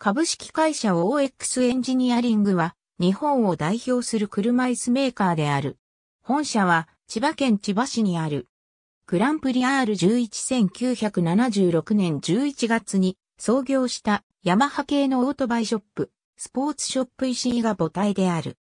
株式会社 OX エンジニアリングは日本を代表する車椅子メーカーである。本社は千葉県千葉市にある。グランプリ R111976 年11月に創業したヤマハ系のオートバイショップ、スポーツショップ石井が母体である。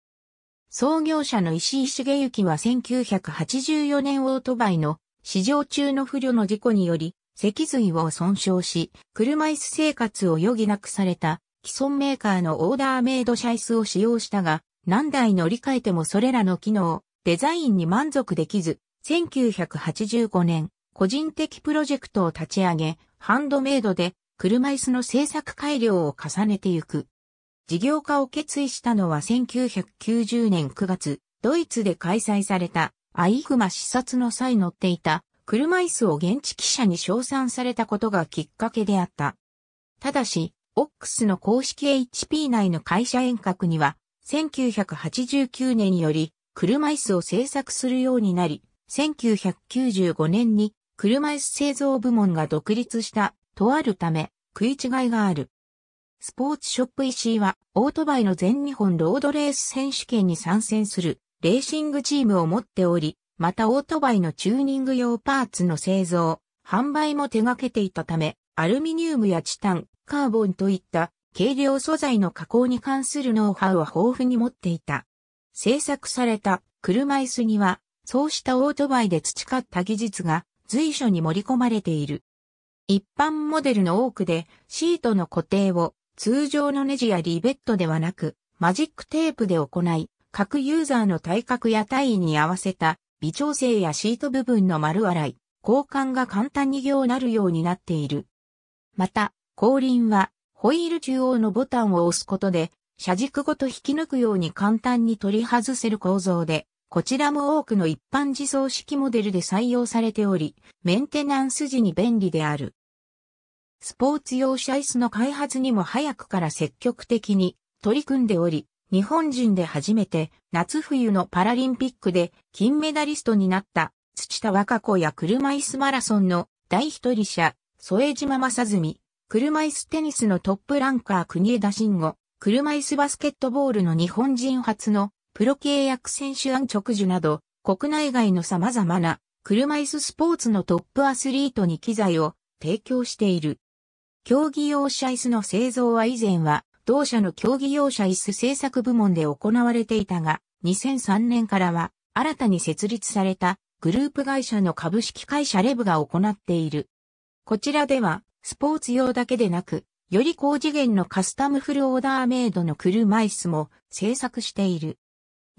創業者の石井茂之は1984年オートバイの市場中の不慮の事故により脊髄を損傷し、車椅子生活を余儀なくされた、既存メーカーのオーダーメイド車椅子を使用したが、何台乗り換えてもそれらの機能、デザインに満足できず、1985年、個人的プロジェクトを立ち上げ、ハンドメイドで車椅子の製作改良を重ねてゆく。事業化を決意したのは1990年9月、ドイツで開催されたアイグマ視察の際乗っていた車椅子を現地記者に称賛されたことがきっかけであった。ただし、オックスの公式 HP 内の会社遠隔には、1989年より車椅子を製作するようになり、1995年に車椅子製造部門が独立したとあるため食い違いがある。スポーツショップ石井はオートバイの全日本ロードレース選手権に参戦するレーシングチームを持っており、またオートバイのチューニング用パーツの製造、販売も手掛けていたため、アルミニウムやチタン、カーボンといった軽量素材の加工に関するノウハウは豊富に持っていた。製作された車椅子には、そうしたオートバイで培った技術が随所に盛り込まれている。一般モデルの多くでシートの固定を通常のネジやリベットではなくマジックテープで行い、各ユーザーの体格や体位に合わせた微調整やシート部分の丸洗い、交換が簡単に行なるようになっている。また、後輪は、ホイール中央のボタンを押すことで、車軸ごと引き抜くように簡単に取り外せる構造で、こちらも多くの一般自走式モデルで採用されており、メンテナンス時に便利である。スポーツ用車椅子の開発にも早くから積極的に取り組んでおり、日本人で初めて夏冬のパラリンピックで金メダリストになった土田若子や車椅子マラソンの第一人者、添島正純、車椅子テニスのトップランカー国枝慎吾、車椅子バスケットボールの日本人初のプロ契約選手案直樹など国内外の様々な車椅子スポーツのトップアスリートに機材を提供している。競技用車椅子の製造は以前は同社の競技用車椅子製作部門で行われていたが、2003年からは、新たに設立されたグループ会社の株式会社レブが行っている。こちらでは、スポーツ用だけでなく、より高次元のカスタムフルオーダーメイドの車椅子も制作している。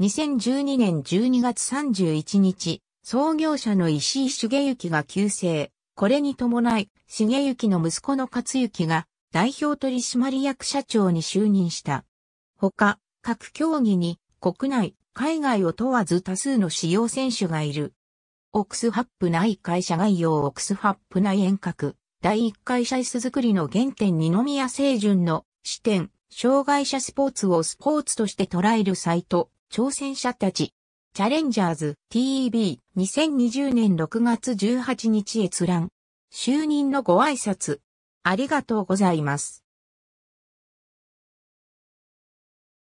2012年12月31日、創業者の石井茂之が急成。これに伴い、茂之の息子の勝之が代表取締役社長に就任した。ほか、各競技に国内、海外を問わず多数の主要選手がいる。オクスハップ内会社概要オクスハップ内遠隔、第1回社椅子作りの原点二宮清純の視点、障害者スポーツをスポーツとして捉えるサイト、挑戦者たち。チャレンジャーズ TEB2020 年6月18日閲覧。就任のご挨拶。ありがとうございます。